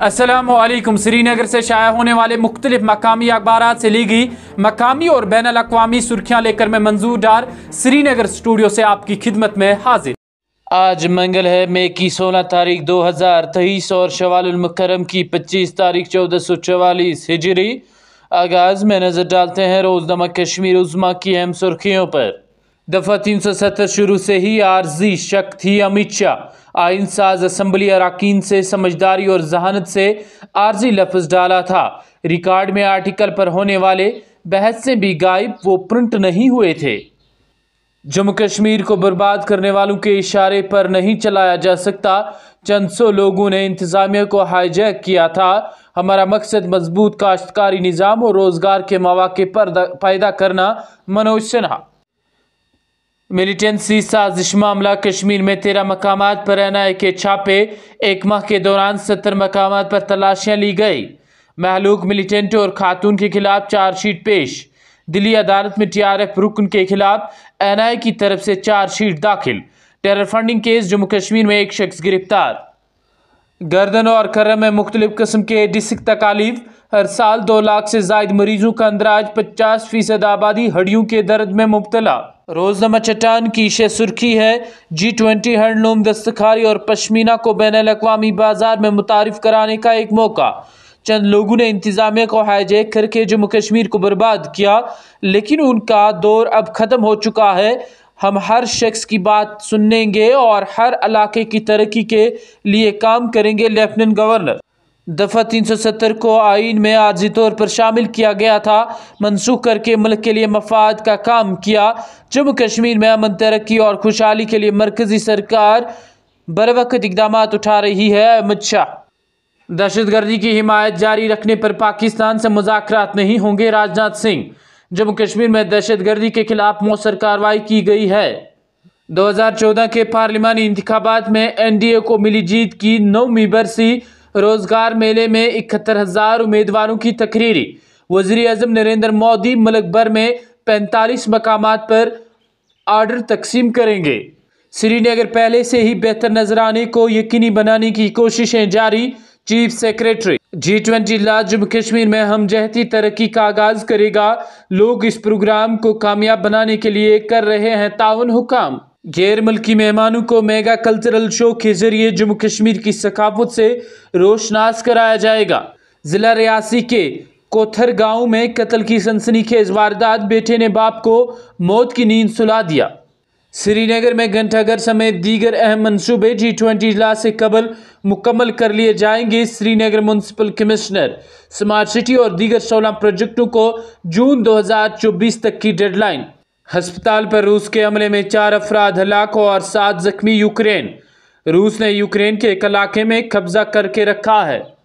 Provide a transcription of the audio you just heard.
असलम श्रीनगर से शाया होने वाले मुख्तलिफ मकामी अखबार से ली गई मकामी और बैन अवी सुर्खियाँ लेकर मैं मंजूर डार श्रीनगर स्टूडियो से आपकी खिदमत में हाजिर आज मंगल है मई की सोलह तारीख दो हज़ार तेईस और शवालमकरम की पच्चीस तारीख चौदह सौ चवालीस हिजरी आगाज़ में नज़र डालते हैं रोज़नामा कश्मीर उज़मा की अहम सुर्खियों पर दफ़ा तीन सौ सत्तर शुरू से ही आर्जी शक थी अमित शाह आइन साज असम्बली अरकान से समझदारी और जहानत से आर्जी लफ्ज डाला था रिकॉर्ड में आर्टिकल पर होने वाले बहस से भी गायब वो प्रिंट नहीं हुए थे जम्मू कश्मीर को बर्बाद करने वालों के इशारे पर नहीं चलाया जा सकता चंद सौ लोगों ने इंतज़ामिया को हाईजैक किया था हमारा मकसद मजबूत काश्तकारी निज़ाम और रोज़गार के मौाक़े पर पैदा करना मनोज सिन्हा मिलिटेंसी साजिश मामला कश्मीर में तेरह मकाम पर एन आई के छापे एक माह के दौरान सत्तर मकाम पर तलाशियां ली गई महलूक मिलिटेंट और खातून के खिलाफ चार्जशीट पेश दिल्ली अदालत में टी आर एफ रुकन के खिलाफ एन आई की तरफ से चार्जशीट दाखिल terror funding case Jammu Kashmir में एक शख्स गिरफ्तार गर्दन और करम में मुख्तलिफ कस्म के डिस्क तकालीफ हर साल दो लाख से जायद मरीजों का अंदराज पचास फीसद आबादी हड्डियों के दर्द में मुबतला रोजनामा चट्टान की शे सुर्खी है जी ट्वेंटी हैंडलूम दस्तकारी और पश्मीना को बैन अवी बाजार में मुतारफ़ कराने का एक मौका चंद लोगों ने इंतज़ामिया को हाईजैक करके जम्मू कश्मीर को बर्बाद किया लेकिन उनका दौर अब ख़त्म हो चुका है हम हर शख्स की बात सुनेंगे और हर इलाके की तरक्की के लिए काम करेंगे लेफ्टिनेंट गवर्नर दफ़ा तीन सौ सत्तर को आइन में आर्जी तौर पर शामिल किया गया था मनसूख करके मुल्क के लिए मफाद का काम किया जम्मू कश्मीर में अमन तरक्की और खुशहाली के लिए मरकज़ी सरकार बर वक्त इकदाम उठा रही है अमित शाह दहशतगर्दी की हिमायत जारी रखने पर पाकिस्तान से मुजाकर नहीं होंगे राजनाथ सिंह जम्मू कश्मीर में दहशतगर्दी के खिलाफ मौसर कार्रवाई की गई है 2014 के पार्लिमानी इंतबात में एनडीए को मिली जीत की नौवीं बरसी रोजगार मेले में इकहत्तर हज़ार उम्मीदवारों की तकरीरी वजी अजम नरेंद्र मोदी मलक भर में पैंतालीस मकाम पर आर्डर तकसीम करेंगे श्रीनगर पहले से ही बेहतर नजर आने को यकीनी बनाने की कोशिशें जारी चीफ सेक्रेटरी जी ट्वेंटी लाज जम्मू कश्मीर में जहती तरक्की का आगाज करेगा लोग इस प्रोग्राम को कामयाब बनाने के लिए कर रहे हैं ताउन हुकाम गैर मुल्की मेहमानों को मेगा कल्चरल शो के जरिए जम्मू कश्मीर की सकाफत से रोशनास कराया जाएगा ज़िला रियासी के कोथर गांव में कत्ल की सनसनी खेज वारदात बेटे ने बाप को मौत की नींद सुला दिया श्रीनगर में घंटाघर समेत दीगर अहम मनसूबे जी ट्वेंटी इजलास से कबल मुकम्मल कर लिए जाएंगे Srinagar municipal commissioner smart city और दीगर सोलह प्रोजेक्टों को जून 2024 तक की डेडलाइन हस्पताल पर रूस के हमले में चार अफराद हलाक और सात जख्मी यूक्रेन रूस ने यूक्रेन के एक इलाके में कब्जा करके रखा है